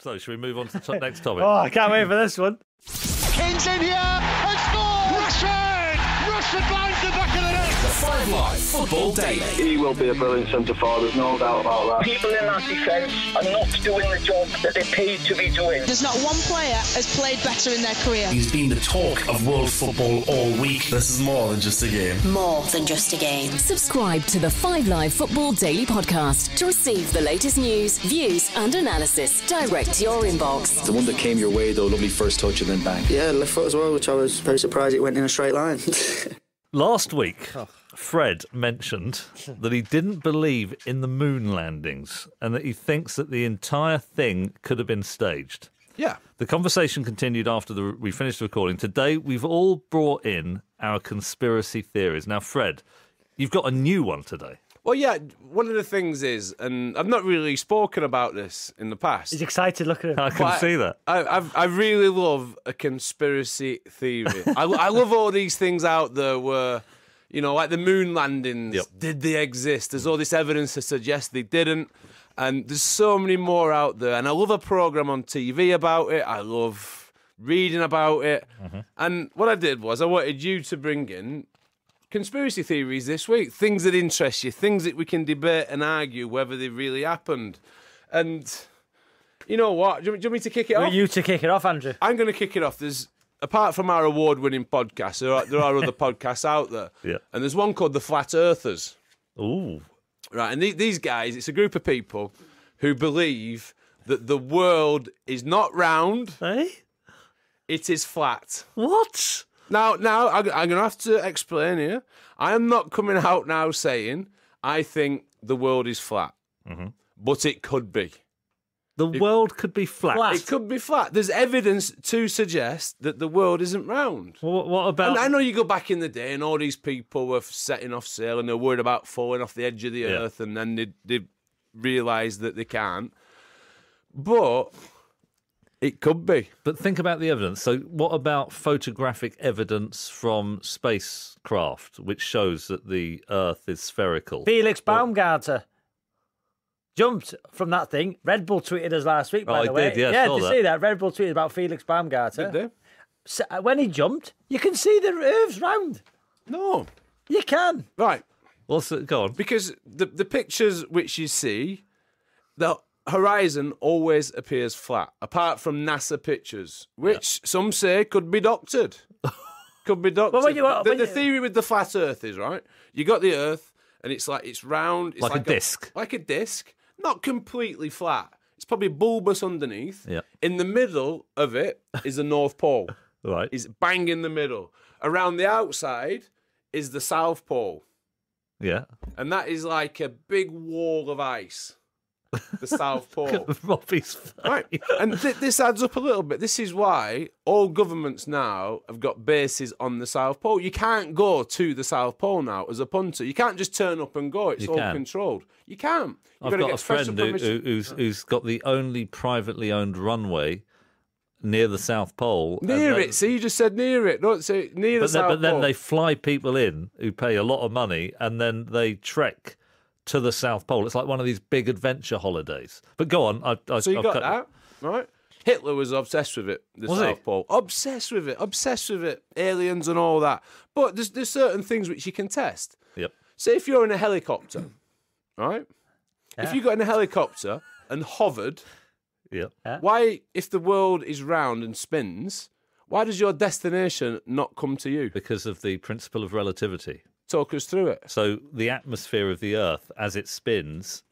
So, should we move on to the next topic? oh, I can't wait for this one. Kings in here. Five Live Football Daily. He will be a brilliant centre forward, there's no doubt about that. People in that defence are not doing the job that they're paid to be doing. There's not one player has played better in their career. He's been the talk of world football all week. This is more than just a game. More than just a game. Subscribe to the Five Live Football Daily podcast to receive the latest news, views, and analysis direct to your inbox. The one that came your way, though, lovely first touch and then bang. Yeah, left foot as well, which I was very surprised it went in a straight line. Last week, Fred mentioned that he didn't believe in the moon landings and that he thinks that the entire thing could have been staged. Yeah. The conversation continued after the, we finished recording. Today, we've all brought in our conspiracy theories. Now, Fred, you've got a new one today. Well, yeah, one of the things is, and I've not really spoken about this in the past. He's excited, look at him. I can but see that. I, I've, i really love a conspiracy theory. I, I, love all these things out there where, you know, like the moon landings, yep. did they exist? There's all this evidence to suggest they didn't. And there's so many more out there. And I love a program on TV about it. I love reading about it. Mm -hmm. And what I did was I wanted you to bring in conspiracy theories this week, things that interest you, things that we can debate and argue whether they really happened. And you know what? Do you, do you want me to kick it off? you to kick it off, Andrew? I'm going to kick it off. There's apart from our award-winning podcast, there are, there are other podcasts out there, yeah. and there's one called the Flat Earthers. Ooh, right. And these guys, it's a group of people who believe that the world is not round. Eh? It is flat. What? Now, now I, I'm going to have to explain here. I am not coming out now saying I think the world is flat, mm-hmm. but it could be. The it, world could be flat. flat. It could be flat. There's evidence to suggest that the world isn't round. What, what about? And I know you go back in the day, and all these people were setting off sail, and they're worried about falling off the edge of the yeah. earth, and then they they realise that they can't. But it could be. But think about the evidence. So, what about photographic evidence from spacecraft, which shows that the Earth is spherical? Felix Baumgartner jumped from that thing. Red Bull tweeted us last week, by oh, the I way. Did, yeah, yeah did you see that? Red Bull tweeted about Felix Baumgartner. Did they? So, uh, when he jumped, you can see the Earth's round. No. You can. Right. Well, so, go on. Because the, the pictures which you see, they're horizon always appears flat, apart from NASA pictures, which yeah. some say could be doctored. could be doctored. well, when you, when the, the theory with the flat Earth is right. You got the Earth, and it's like it's round, it's like, like a, a disc, like a disc, not completely flat. It's probably bulbous underneath. Yeah. In the middle of it is the North Pole. right. Is bang in the middle. Around the outside is the South Pole. Yeah. And that is like a big wall of ice the South Pole. Robbie's Right. And th- this adds up a little bit. This is why all governments now have got bases on the South Pole. You can't go to the South Pole now as a punter. You can't just turn up and go. It's you all can. controlled. You can't. You've I've got, a friend who, who's, who's got the only privately owned runway near the South Pole. Near it. See, you just said near it. Not say near but the then, South But then Pole. they fly people in who pay a lot of money, and then they trek to the South Pole. It's like one of these big adventure holidays. But go on. I, I, so you I've got cut... that, right? Hitler was obsessed with it, the was South he? Pole. Obsessed with it, obsessed with it, aliens and all that. But there's, there's certain things which you can test. Yep. Say if you're in a helicopter, right? Yeah. If you got in a helicopter and hovered, yep. why, if the world is round and spins, why does your destination not come to you? Because of the principle of relativity. Talk us through it. So the atmosphere of the Earth as it spins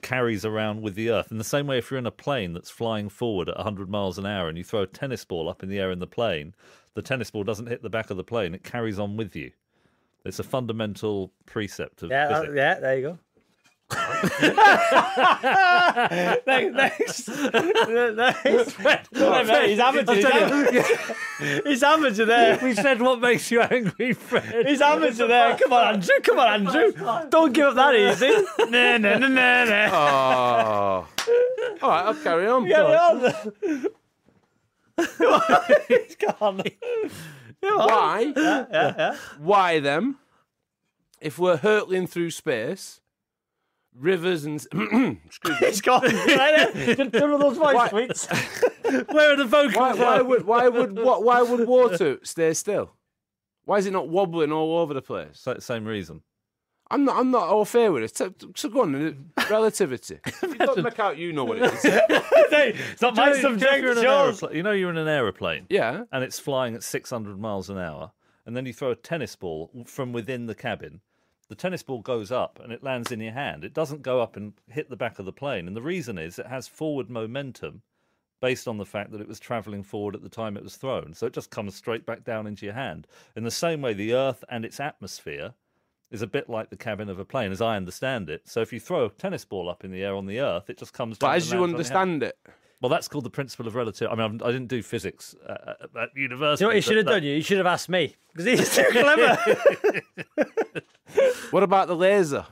carries around with the Earth in the same way if you're in a plane that's flying forward at 100 miles an hour and you throw a tennis ball up in the air in the plane, the tennis ball doesn't hit the back of the plane; it carries on with you. It's a fundamental precept of yeah, uh, physics. yeah. There you go next, next, next. he's amateur. you. He's he's there. We said what makes you angry, Fred. He's amateur there. Come on, Andrew. Come on, Andrew. Don't give up that easy. no, no, no, no, no. Oh. All right, I'll carry on. Carry on. he's gone. Why? Yeah, yeah, yeah. Why them? If we're hurtling through space rivers and It's gone. None of those voice tweets. Where are the vocals? Why, why would why would what why would water stay still? Why is it not wobbling all over the place? So, same reason. I'm not. I'm not all fair with it. So, go on. Relativity. you got make out. You know what it is. it's not my subject. You know, you know, you're in an aeroplane. Yeah. And it's flying at 600 miles an hour, and then you throw a tennis ball from within the cabin the tennis ball goes up and it lands in your hand. It doesn't go up and hit the back of the plane. And the reason is it has forward momentum based on the fact that it was traveling forward at the time it was thrown. So it just comes straight back down into your hand. In the same way, the Earth and its atmosphere is a bit like the cabin of a plane, as I understand it. So if you throw a tennis ball up in the air on the Earth, it just comes. But as you understand it, well, that's called the principle of relative. I mean, I didn't do physics uh, at university. You know what you should have that... done? You, you should have asked me because he's too clever. what about the laser?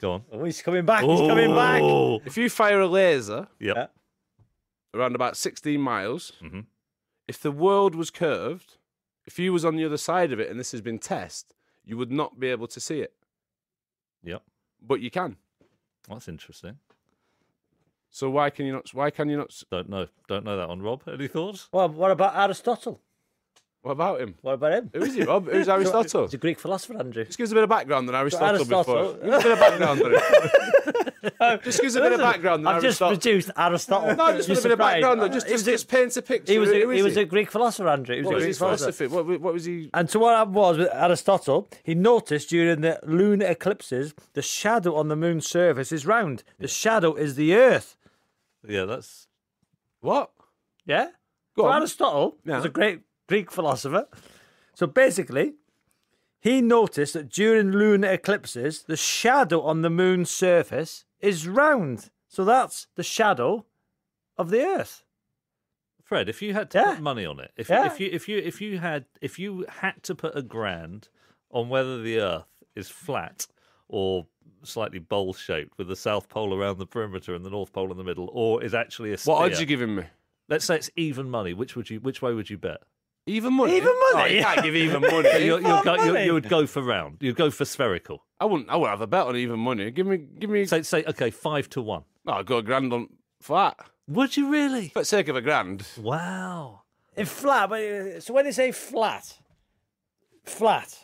Go on. Oh, he's coming back. He's coming back. If you fire a laser yep. Yeah. around about 16 miles, mm-hmm. if the world was curved, if you was on the other side of it and this has been test, you would not be able to see it. Yep. But you can. That's interesting. So why can you not? Why can you not? Don't know. Don't know that one, Rob. Any thoughts? Well, what about Aristotle? What about him? What about him? Who is he, Rob? Who's Aristotle? He's a Greek philosopher, Andrew. Just give us a bit of background on Aristotle, Aristotle. before. Give us a bit of background on just give us a bit of background. I've Aristotle. just produced Aristotle. no, just You're a bit of background. Just, just, a, just paint a picture. He was a, he was a Greek philosopher, Andrew. He was what a Greek was philosophy? What, what, was he? And so what happened was with Aristotle, he noticed during the lunar eclipses, the shadow on the moon's surface is round. The shadow is the Earth. Yeah, that's what. Yeah. Go so on. Aristotle yeah. was a great Greek philosopher. So basically, he noticed that during lunar eclipses, the shadow on the moon's surface is round. So that's the shadow of the Earth. Fred, if you had to yeah. put money on it, if, yeah. if you if you if you had if you had to put a grand on whether the Earth is flat or slightly bowl shaped with the South Pole around the perimeter and the North Pole in the middle, or is actually a. sphere. What odds you giving me? Let's say it's even money. Which would you? Which way would you bet? Even money. Even money. Oh, you can't give even money. you're, you're money. you would go for round. You'd go for spherical. I wouldn't. I would have a bet on even money. Give me. Give me. Say, say okay, five to one. Oh, I'd go a grand on flat. Would you really? For the sake of a grand. Wow. In flat. Uh, so when they say flat, flat.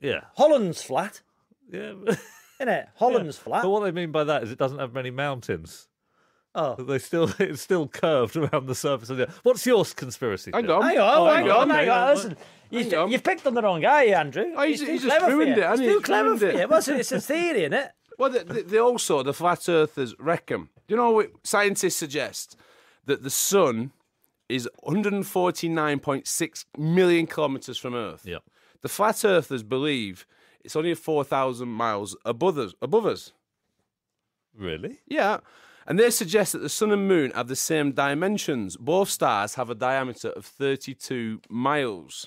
Yeah. Holland's flat. Yeah. isn't it? Holland's yeah. flat. But what they mean by that is it doesn't have many mountains. Oh, they still it's still curved around the surface of the. What's your conspiracy? Hang on, hang on, oh, hang, hang on, on, hang on. Listen, you, you picked on the wrong guy, Andrew. Oh, he's, he's, he's just ruined it. He's too clever for you. What's it? It's a theory, isn't it? Well, they, also the flat earthers reckon. Do you know what scientists suggest that the sun is 149.6 million kilometers from Earth. Yeah. The flat earthers believe it's only 4,000 miles above us, above us. Really? Yeah. And they suggest that the Sun and Moon have the same dimensions. Both stars have a diameter of 32 miles.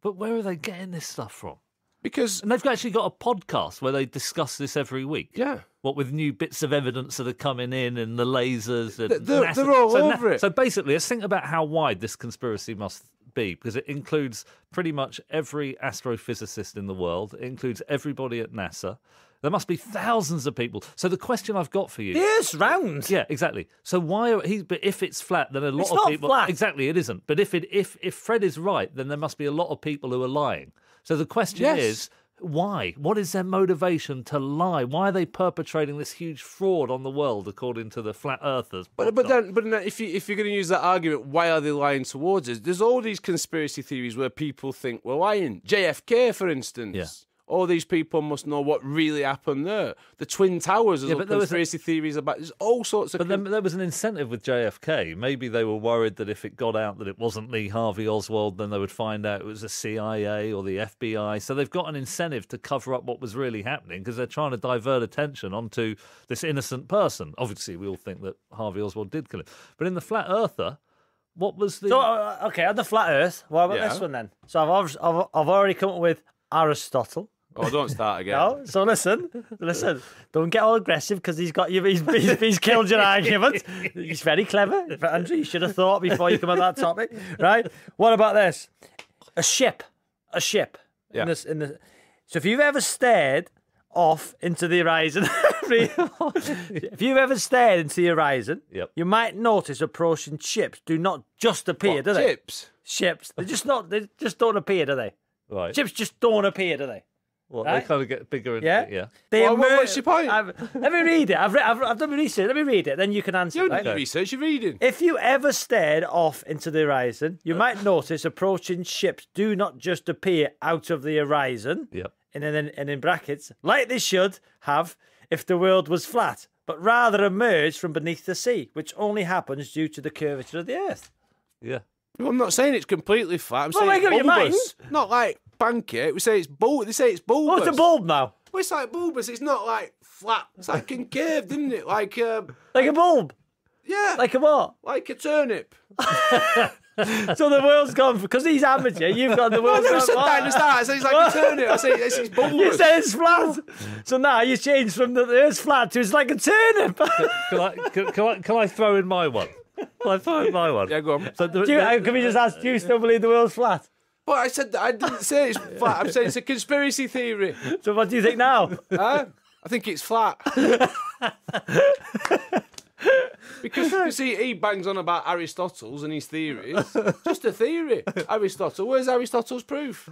But where are they getting this stuff from? Because. And they've actually got a podcast where they discuss this every week. Yeah. What with new bits of evidence that are coming in and the lasers and. They're, they're all so over it. So basically, let's think about how wide this conspiracy must be because it includes pretty much every astrophysicist in the world, it includes everybody at NASA. There must be thousands of people. So the question I've got for you: Yes, round. Yeah, exactly. So why are he? But if it's flat, then a lot It's of not people. flat. Exactly, it isn't. But if it if if Fred is right, then there must be a lot of people who are lying. So the question Yes. is: why? What is their motivation to lie? Why are they perpetrating this huge fraud on the world, according to the flat earthers? But but then, but if you if you're going to use that argument, why are they lying towards us? There's all these conspiracy theories where people think we're lying. JFK, for instance. Yeah all oh, these people must know what really happened there. The Twin Towers, yeah, but there conspiracy theories about there's all sorts of. But then, there was an incentive with JFK. Maybe they were worried that if it got out that it wasn't Lee Harvey Oswald, then they would find out it was the CIA or the FBI. So they've got an incentive to cover up what was really happening because they're trying to divert attention onto this innocent person. Obviously, we all think that Harvey Oswald did kill him, but in the Flat Earther. What was the so, uh, okay on the flat Earth? What about yeah. this one then? So I've, I've I've already come up with Aristotle. Oh, don't start again. no, so listen, listen. Don't get all aggressive because he's got you. He's, he's, he's killed your argument. He's very clever, Andrew. You should have thought before you come at that topic, right? What about this? A ship, a ship. Yeah. In this, in the. So if you've ever stared off into the horizon, if you've ever stared into the horizon, yep. you might notice approaching ships do not just appear, what, do they? Ships. Ships. They just not. They just don't appear, do they? Right. Ships just don't appear, do they? What right? they kind of get bigger and yeah. yeah. They well, emerge... What's your point? I've... let me read it. I've, re... I've, I've done my research. Let me read it. Then you can answer. You right? research. You're reading. If you ever stared off into the horizon, you might notice approaching ships do not just appear out of the horizon. Yep. And then and in brackets, like they should have if the world was flat, but rather emerge from beneath the sea, which only happens due to the curvature of the earth. Yeah. Well, I'm not saying it's completely flat. I'm well, saying make up your mind. Not like Bank it. Eh? we say it's bulb. They say it's oh, bulbous. What's a bulb now? Well, it's like bulbous. It's not like flat. It's like concaved, isn't it? Like um, like a bulb. Yeah. Like a what? Like a turnip. so the world's gone because he's amateur. You've got the world's no, I never gone. said that I said he's like a turnip. I said it's, it's bulbous. You said it's flat. So now you changed from the earth's flat to it's like a turnip. can, can, I, can, can, I, can I throw in my one? Can I throw in my one? Yeah, go on. So you, the, uh, can we just ask? Do you still believe the world's flat? I said I didn't say it's flat. I'm saying it's a conspiracy theory. So what do you think now? I think it's flat. because you see, he bangs on about Aristotle's and his theories. Just a theory. Aristotle. Where's Aristotle's proof?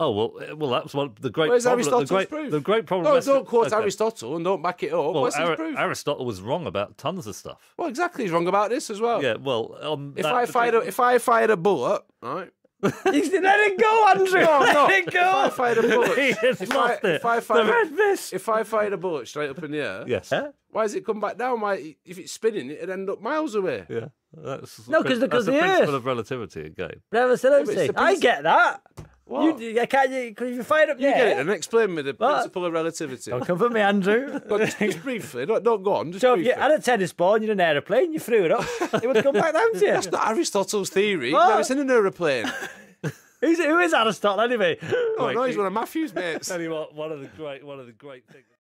Oh well, eh, well that's one the great Where's problem. Aristotle's the great, proof? The great problem. No, don't quote okay. Aristotle and don't back it up. Well, Where's Ar- his proof? Aristotle was wrong about tons of stuff. Well, exactly, he's wrong about this as well. Yeah, well, um, if I fired a, if I fired a bullet, right, he said, let it go, Andrew. let it go. If I fired a bullet, he has if lost I, it. If I fired, They've had If I fired a bullet straight up in the air, yes. Why has it come back down? Why, if it's spinning, it'd end up miles away. Yeah, that's no, because the, that's the, the principle earth. of relativity again. Relativity. Yeah, I get that. What? You, I can't. You, you fired up. You get it. And explain me the what? principle of relativity. Don't come for me, Andrew. but just, briefly, don't, don't, go on. Just so briefly. you had a tennis ball and you're in an aeroplane, you threw it up. it would come back down to you. That's not Aristotle's theory. What? No, it's in an aeroplane. Who's, who is Aristotle anyway? Oh Wait, no, he's one of Matthew's mates. Tell you what, one of the great, one of the great things.